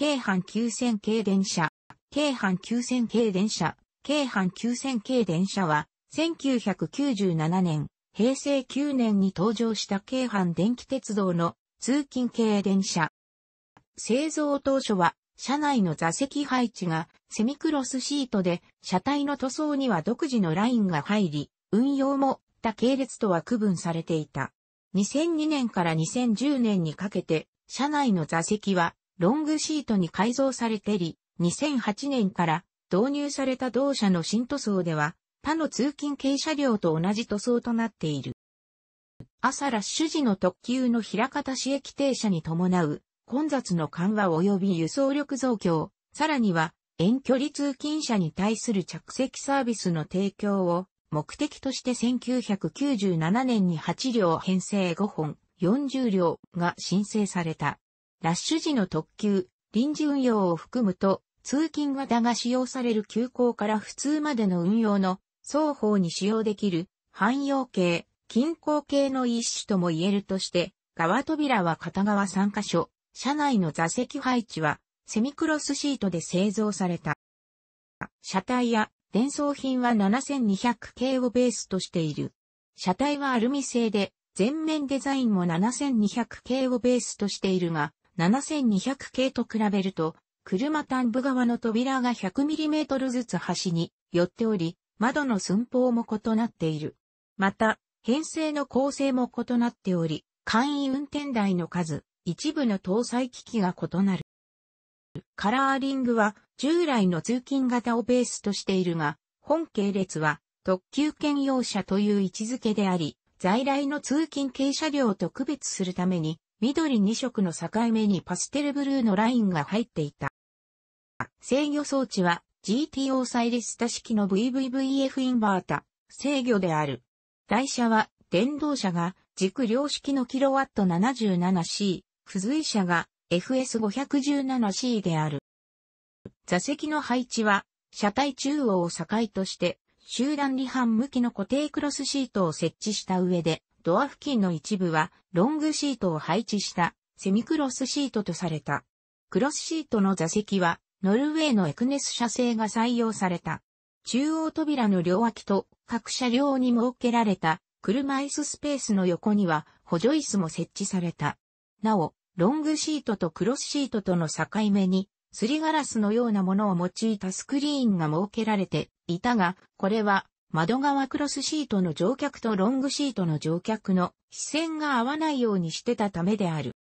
京阪急線系電車、京阪急線系電車、京阪急線系電車は、1997年、平成9年に登場した京阪電気鉄道の通勤系電車。製造当初は、車内の座席配置がセミクロスシートで、車体の塗装には独自のラインが入り、運用も他系列とは区分されていた。2002年から2010年にかけて、車内の座席はロングシートに改造されてり、2008年から導入された同社の新塗装では、他の通勤軽車両と同じ塗装となっている。朝ラッシュ時の特急の平方市駅停車に伴う混雑の緩和及び輸送力増強、さらには遠距離通勤者に対する着席サービスの提供を目的として1997年に8両編成5本40両が申請された。ラッシュ時の特急、臨時運用を含むと、通勤型が使用される急行から普通までの運用の双方に使用できる汎用系、均衡系の一種とも言えるとして、側扉は片側3箇所、車内の座席配置はセミクロスシートで製造された。車体や伝送品は7200系をベースとしている。車体はアルミ製で、全面デザインも7200系をベースとしているが、7200系と比べると、車端部側の扉が 100mm ずつ端に寄っており、窓の寸法も異なっている。また、編成の構成も異なっており、簡易運転台の数、一部の搭載機器が異なる。カラーリングは従来の通勤型をベースとしているが、本系列は特急兼用車という位置づけであり、在来の通勤系車両と区別するために緑2色の境目にパステルブルーのラインが入っていた。制御装置は GTO サイリスタ式の VVVF インバータ、制御である。台車は電動車が軸量式のキロワット 77C、付随車が FS517C である。座席の配置は車体中央を境として集団離反向きの固定クロスシートを設置した上でドア付近の一部はロングシートを配置したセミクロスシートとされた。クロスシートの座席はノルウェーのエクネス社製が採用された。中央扉の両脇と各車両に設けられた車椅子スペースの横には補助椅子も設置された。なお、ロングシートとクロスシートとの境目にすりガラスのようなものを用いたスクリーンが設けられていたが、これは窓側クロスシートの乗客とロングシートの乗客の視線が合わないようにしてたためである。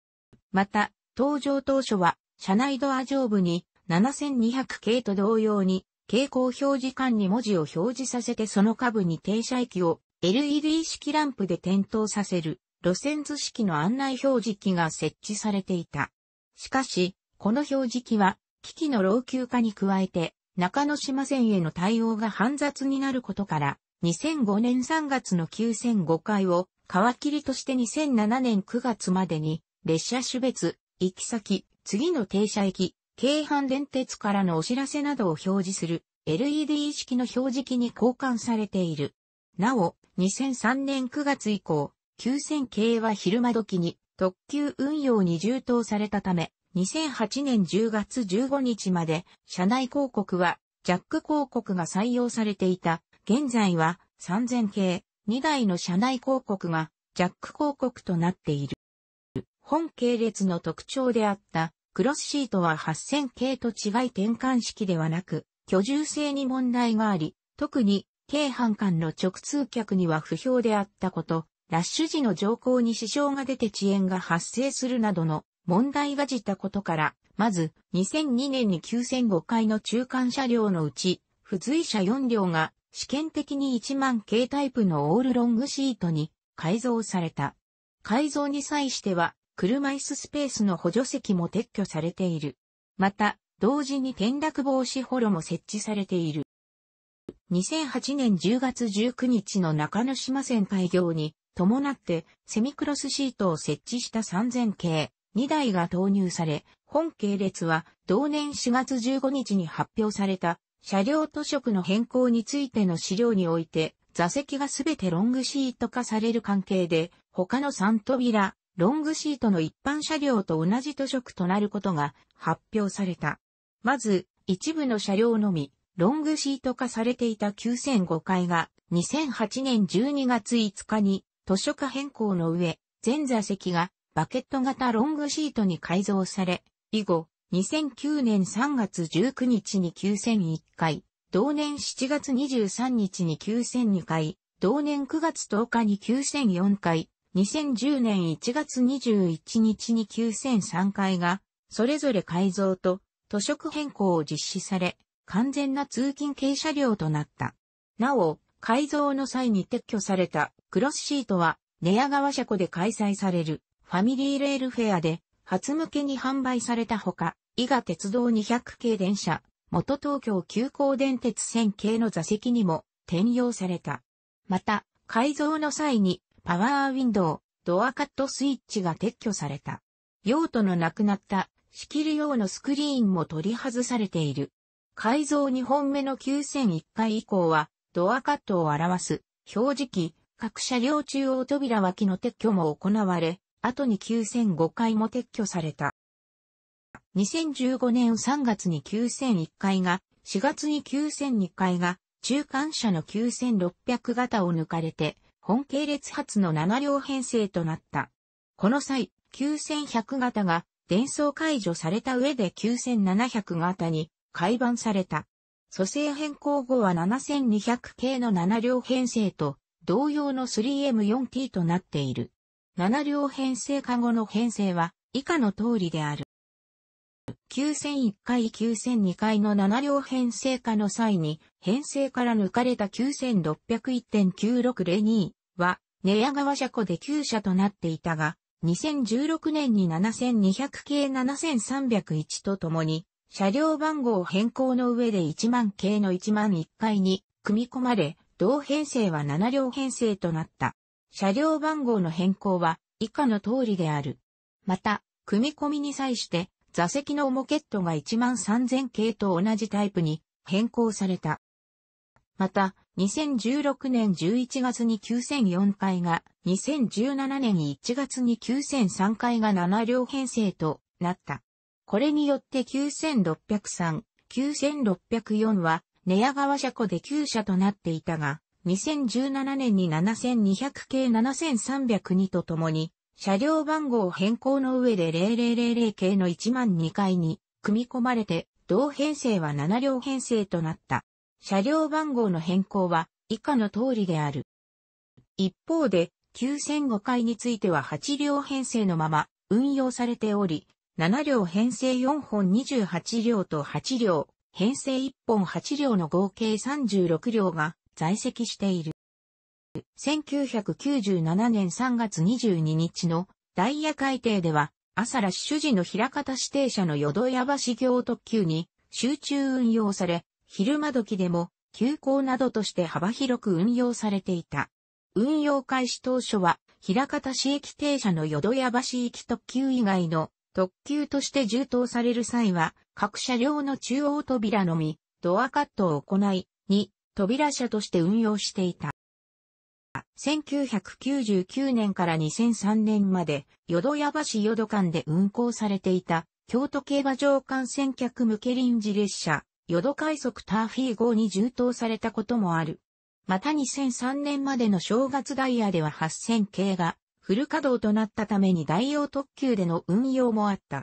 また、登場当初は、車内ドア上部に7200系と同様に、蛍光表示管に文字を表示させてその下部に停車駅を LED 式ランプで点灯させる路線図式の案内表示器が設置されていた。しかし、この表示器は機器の老朽化に加えて中野島線への対応が煩雑になることから、2005年3月の9005回を皮切りとして2007年9月までに列車種別、行き先、次の停車駅、京阪電鉄からのお知らせなどを表示する LED 式の表示器に交換されている。なお、2003年9月以降、9000系は昼間時に特急運用に充当されたため、2008年10月15日まで、社内広告は、ジャック広告が採用されていた。現在は、3000系、2台の社内広告が、ジャック広告となっている。本系列の特徴であった、クロスシートは8000系と違い転換式ではなく、居住性に問題があり、特に、軽半間の直通客には不評であったこと、ラッシュ時の乗降に支障が出て遅延が発生するなどの問題がじったことから、まず、2002年に9005回の中間車両のうち、付随車4両が試験的に1万系タイプのオールロングシートに改造された。改造に際しては、車椅子スペースの補助席も撤去されている。また、同時に転落防止ホロも設置されている。2008年10月19日の中野島線開業に伴ってセミクロスシートを設置した3000系、2台が投入され、本系列は同年4月15日に発表された車両図色の変更についての資料において、座席がすべてロングシート化される関係で、他の3扉、ロングシートの一般車両と同じ図色となることが発表された。まず、一部の車両のみ、ロングシート化されていた9005回が、2008年12月5日に、図書化変更の上、全座席がバケット型ロングシートに改造され、以後、2009年3月19日に9001回、同年7月23日に9002回、同年9月10日に9004回、2010年1月21日に9003回が、それぞれ改造と、図色変更を実施され、完全な通勤軽車両となった。なお、改造の際に撤去されたクロスシートは、寝屋川車庫で開催されるファミリーレールフェアで初向けに販売されたほか、伊賀鉄道200系電車、元東京急行電鉄線系の座席にも転用された。また、改造の際にパワーウィンドウ、ドアカットスイッチが撤去された。用途のなくなった仕切り用のスクリーンも取り外されている。改造2本目の9001回以降は、ドアカットを表す表示器、各車両中央扉脇の撤去も行われ、後に9005回も撤去された。2015年3月に9001回が、4月に9002回が、中間車の9600型を抜かれて、本系列発の7両編成となった。この際、9100型が、伝送解除された上で9700型に、改版された。蘇生変更後は7200系の7両編成と、同様の 3M4T となっている。7両編成化後の編成は以下の通りである。9001回9002回の7両編成化の際に、編成から抜かれた9601.9602は、寝屋川車庫で旧車となっていたが、2016年に7200系7301とともに、車両番号変更の上で1万系の1万1回に組み込まれ、同編成は7両編成となった。車両番号の変更は以下の通りである。また、組み込みに際して、座席のモケットが13000系と同じタイプに変更された。また、2016年11月に9004回が、2017年1月に9003回が7両編成となった。これによって9603、9604は、寝屋川車庫で9社となっていたが、2017年に7200系7302とともに、車両番号変更の上で0000系の1万2階に組み込まれて、同編成は7両編成となった。車両番号の変更は以下の通りである。一方で、9005回については8両編成のまま運用されており、7両編成4本28両と8両、編成1本8両の合計36両が在籍している。1997年3月22日のダイヤ改定では、朝ラッシュの平方指定車の淀屋橋行特急に集中運用され、昼間時でも休校などとして幅広く運用されていた。運用開始当初は、平方市駅停車の淀屋橋行特急以外の特急として充当される際は、各車両の中央扉のみ、ドアカットを行い、2、扉車として運用していた。1999年から2003年まで、淀屋橋淀間で運行されていた、京都競馬場観戦客向け臨時列車、淀快速ターフィー号に充当されたこともある。また2003年までの正月ダイヤでは8000系がフル稼働となったために代用特急での運用もあった。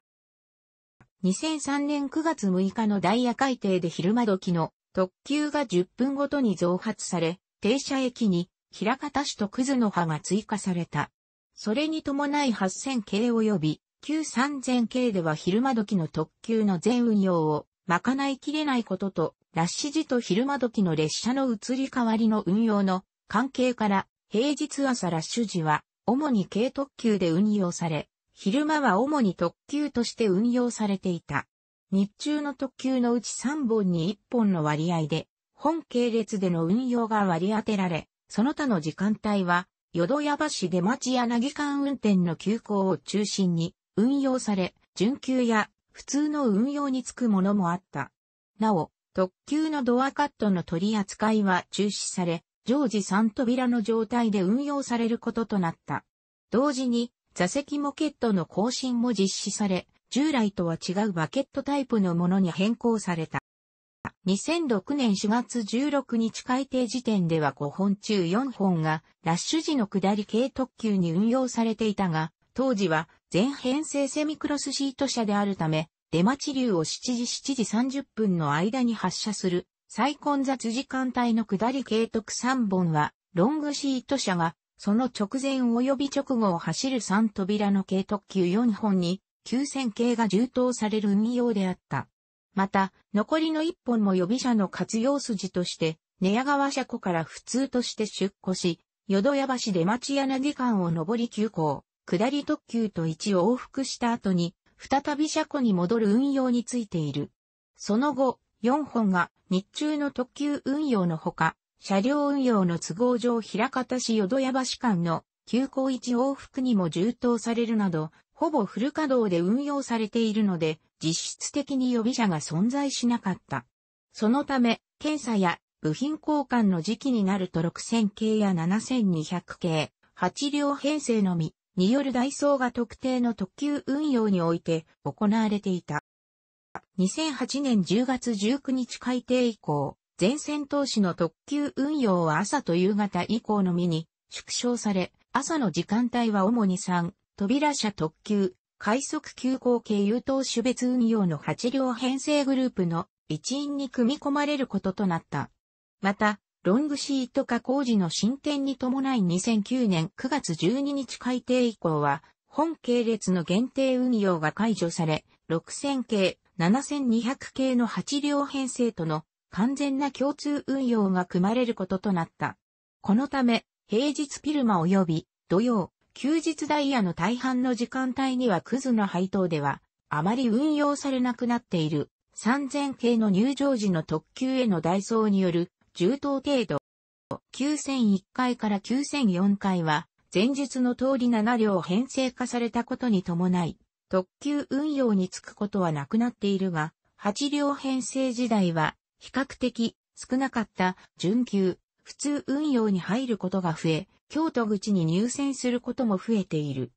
2003年9月6日のダイヤ改定で昼間時の特急が10分ごとに増発され、停車駅に、平方市とズの葉が追加された。それに伴い8000系及び、93000系では昼間時の特急の全運用を、まかないきれないことと、ラッシュ時と昼間時の列車の移り変わりの運用の関係から、平日朝ラッシュ時は、主に軽特急で運用され、昼間は主に特急として運用されていた。日中の特急のうち3本に1本の割合で、本系列での運用が割り当てられ、その他の時間帯は、淀屋橋出町柳間運転の急行を中心に運用され、準急や普通の運用につくものもあった。なお、特急のドアカットの取り扱いは中止され、常時3扉の状態で運用されることとなった。同時に、座席モケットの更新も実施され、従来とは違うバケットタイプのものに変更された。2006年4月16日改定時点では5本中4本がラッシュ時の下り系特急に運用されていたが、当時は全編成セミクロスシート車であるため、出待ち流を7時7時30分の間に発車する最混雑時間帯の下り系特3本は、ロングシート車がその直前及び直後を走る3扉の系特急4本に9000系が充当される運用であった。また、残りの1本も予備車の活用筋として、寝屋川車庫から普通として出庫し、淀屋橋で町柳間を上り急行、下り特急と一往復した後に、再び車庫に戻る運用についている。その後、4本が日中の特急運用のほか、車両運用の都合上平方市淀屋橋間の急行一往復にも充当されるなど、ほぼフル稼働で運用されているので、実質的に予備車が存在しなかった。そのため、検査や部品交換の時期になると6000系や7200系、8両編成のみによるダイソーが特定の特急運用において行われていた。2008年10月19日改定以降、全線投資の特急運用は朝と夕方以降のみに縮小され、朝の時間帯は主に3、扉車特急、快速急行系優等種別運用の8両編成グループの一員に組み込まれることとなった。また、ロングシート化工事の進展に伴い2009年9月12日改定以降は、本系列の限定運用が解除され、6000系、7200系の8両編成との完全な共通運用が組まれることとなった。このため、平日ピルマ及び土曜、休日ダイヤの大半の時間帯にはクズの配当では、あまり運用されなくなっている、3000系の入場時の特急へのダイソーによる、重等程度。9001回から9004回は、前述の通り7両編成化されたことに伴い、特急運用につくことはなくなっているが、8両編成時代は、比較的少なかった準急普通運用に入ることが増え、京都口に入選することも増えている。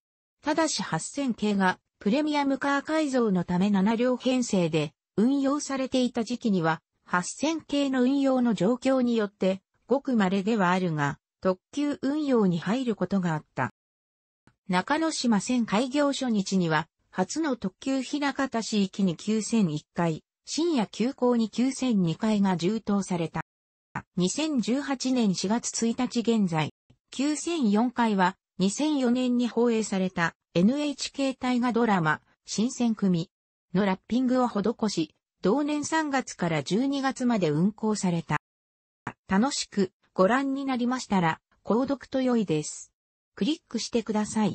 ただし8000系がプレミアムカー改造のため7両編成で運用されていた時期には、8000系の運用の状況によって、ごく稀ではあるが、特急運用に入ることがあった。中野島線開業初日には、初の特急日中田市行きに9001回、深夜急行に9002回が充当された。2018年4月1日現在、9004回は2004年に放映された NHK 大河ドラマ、新選組のラッピングを施し、同年3月から12月まで運行された。楽しくご覧になりましたら、購読と良いです。クリックしてください。